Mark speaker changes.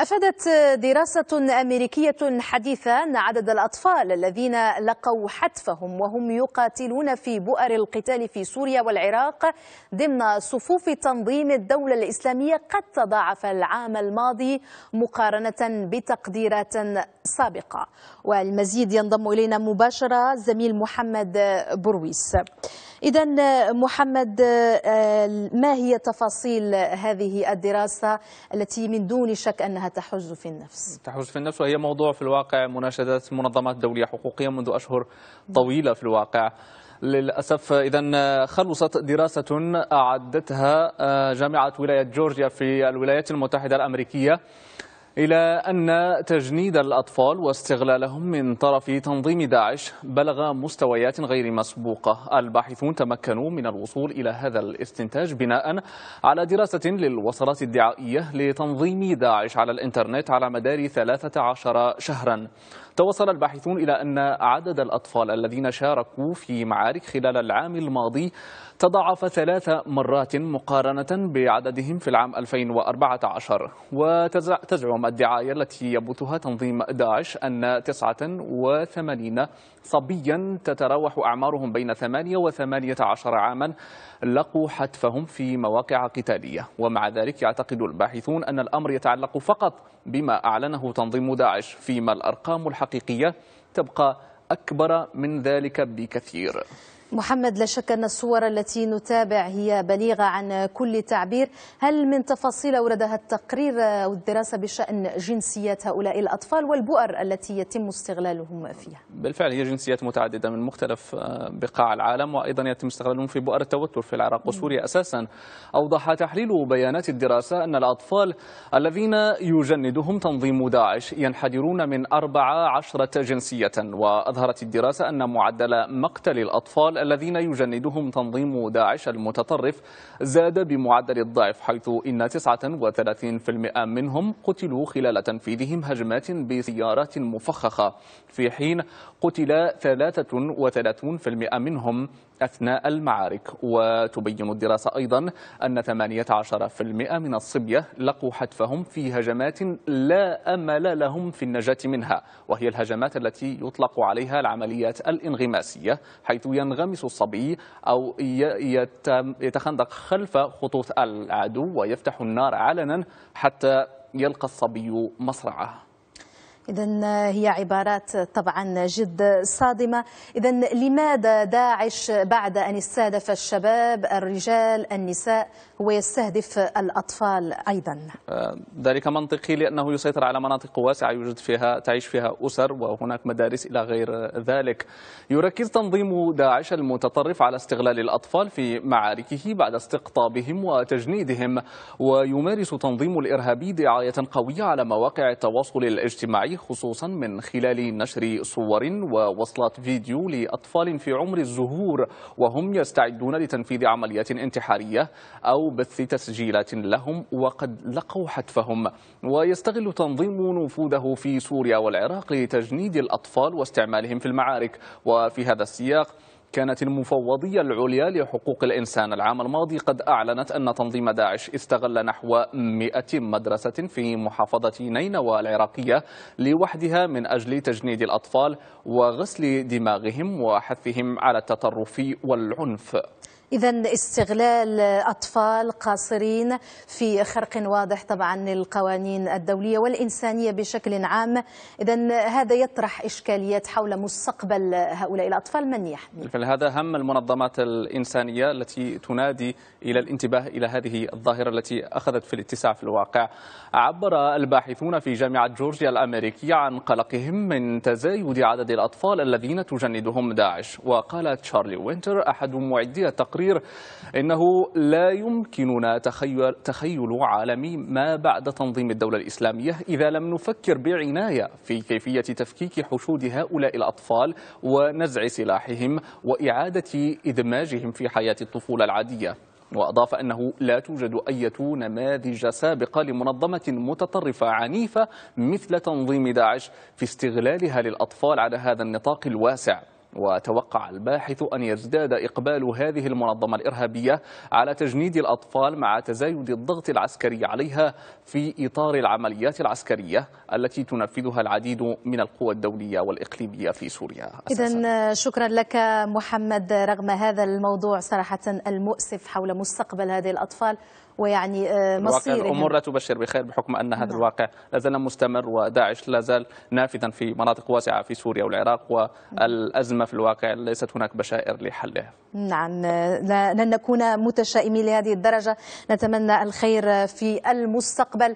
Speaker 1: أفادت دراسة أمريكية حديثة أن عدد الأطفال الذين لقوا حتفهم وهم يقاتلون في بؤر القتال في سوريا والعراق ضمن صفوف تنظيم الدولة الإسلامية قد تضاعف العام الماضي مقارنة بتقديرات سابقة والمزيد ينضم إلينا مباشرة زميل محمد برويس إذا محمد آه، ما هي تفاصيل هذه الدراسة التي من دون شك أنها تحج في النفس
Speaker 2: تحج في النفس وهي موضوع في الواقع مناشدات منظمات دولية حقوقية منذ أشهر طويلة في الواقع للأسف إذا خلصت دراسة أعدتها آه، جامعة ولاية جورجيا في الولايات المتحدة الأمريكية إلى أن تجنيد الأطفال واستغلالهم من طرف تنظيم داعش بلغ مستويات غير مسبوقة الباحثون تمكنوا من الوصول إلى هذا الاستنتاج بناء على دراسة للوصلات الدعائية لتنظيم داعش على الإنترنت على مدار 13 شهرا توصل الباحثون إلى أن عدد الأطفال الذين شاركوا في معارك خلال العام الماضي تضاعف ثلاث مرات مقارنة بعددهم في العام 2014 وتزعم الدعاية التي يبثها تنظيم داعش أن 89 صبيا تتراوح أعمارهم بين 8 و 18 عاما لقوا حتفهم في مواقع قتالية ومع ذلك يعتقد الباحثون أن الأمر يتعلق فقط بما أعلنه تنظيم داعش فيما الأرقام الحقيقية تبقى أكبر من ذلك بكثير
Speaker 1: محمد لا شك أن الصور التي نتابع هي بليغة عن كل تعبير هل من تفاصيل أوردها التقرير أو الدراسة بشأن جنسيات هؤلاء الأطفال والبؤر التي يتم استغلالهم فيها
Speaker 2: بالفعل هي جنسيات متعددة من مختلف آه، بقاع العالم وأيضا يتم استغلالهم في بؤر التوتر في العراق وسوريا أساسا أوضح تحليل بيانات الدراسة أن الأطفال الذين يجندهم تنظيم داعش ينحدرون من 14 جنسية وأظهرت الدراسة أن معدل مقتل الأطفال الذين يجندهم تنظيم داعش المتطرف زاد بمعدل الضعف حيث إن 39% منهم قتلوا خلال تنفيذهم هجمات بسيارات مفخخة في حين قتل 33% منهم أثناء المعارك وتبين الدراسة أيضا أن 18% من الصبية لقوا حتفهم في هجمات لا أمل لهم في النجاة منها وهي الهجمات التي يطلق عليها العمليات الانغماسية حيث ينغمس الصبي أو يتخندق خلف خطوط العدو ويفتح النار علنا حتى يلقى الصبي مصرعه
Speaker 1: إذا هي عبارات طبعا جد صادمة إذا لماذا داعش بعد أن استهدف الشباب الرجال النساء هو يستهدف الأطفال أيضا
Speaker 2: آه، ذلك منطقي لأنه يسيطر على مناطق واسعة يوجد فيها تعيش فيها أسر وهناك مدارس إلى غير ذلك يركز تنظيم داعش المتطرف على استغلال الأطفال في معاركه بعد استقطابهم وتجنيدهم ويمارس تنظيم الإرهابي دعاية قوية على مواقع التواصل الاجتماعي خصوصا من خلال نشر صور ووصلات فيديو لأطفال في عمر الزهور وهم يستعدون لتنفيذ عمليات انتحارية أو بث تسجيلات لهم وقد لقوا حتفهم ويستغل تنظيم نفوذه في سوريا والعراق لتجنيد الأطفال واستعمالهم في المعارك وفي هذا السياق كانت المفوضية العليا لحقوق الإنسان العام الماضي قد أعلنت أن تنظيم داعش استغل نحو 100 مدرسة في محافظة نينوى العراقية لوحدها من أجل تجنيد الأطفال وغسل دماغهم وحثهم على التطرف والعنف
Speaker 1: إذا استغلال أطفال قاصرين في خرق واضح طبعا للقوانين الدولية والإنسانية بشكل عام إذا هذا يطرح إشكاليات حول مستقبل هؤلاء الأطفال من يحمي
Speaker 2: هذا هم المنظمات الإنسانية التي تنادي إلى الانتباه إلى هذه الظاهرة التي أخذت في الاتساع في الواقع عبر الباحثون في جامعة جورجيا الأمريكية عن قلقهم من تزايد عدد الأطفال الذين تجندهم داعش وقال تشارلي وينتر أحد معدي التقرير التقرير أنه لا يمكننا تخيل, تخيل عالم ما بعد تنظيم الدولة الإسلامية إذا لم نفكر بعناية في كيفية تفكيك حشود هؤلاء الأطفال ونزع سلاحهم وإعادة إدماجهم في حياة الطفولة العادية وأضاف أنه لا توجد أي نماذج سابقة لمنظمة متطرفة عنيفة مثل تنظيم داعش في استغلالها للأطفال على هذا النطاق الواسع وتوقع الباحث أن يزداد إقبال هذه المنظمة الإرهابية على تجنيد الأطفال مع تزايد الضغط العسكري عليها في إطار العمليات العسكرية التي تنفذها العديد من القوى الدولية والإقليمية في سوريا
Speaker 1: إذا شكرا لك محمد رغم هذا الموضوع صراحة المؤسف حول مستقبل هذه الأطفال ويعني آه، مصير الأمور
Speaker 2: لا تبشر بخير بحكم أن هذا نعم. الواقع لا زال مستمر وداعش لا زال نافذا في مناطق واسعة في سوريا والعراق والأزمة في الواقع ليست هناك بشائر لحلها
Speaker 1: نعم آه، لن نكون متشائمين لهذه الدرجة نتمنى الخير في المستقبل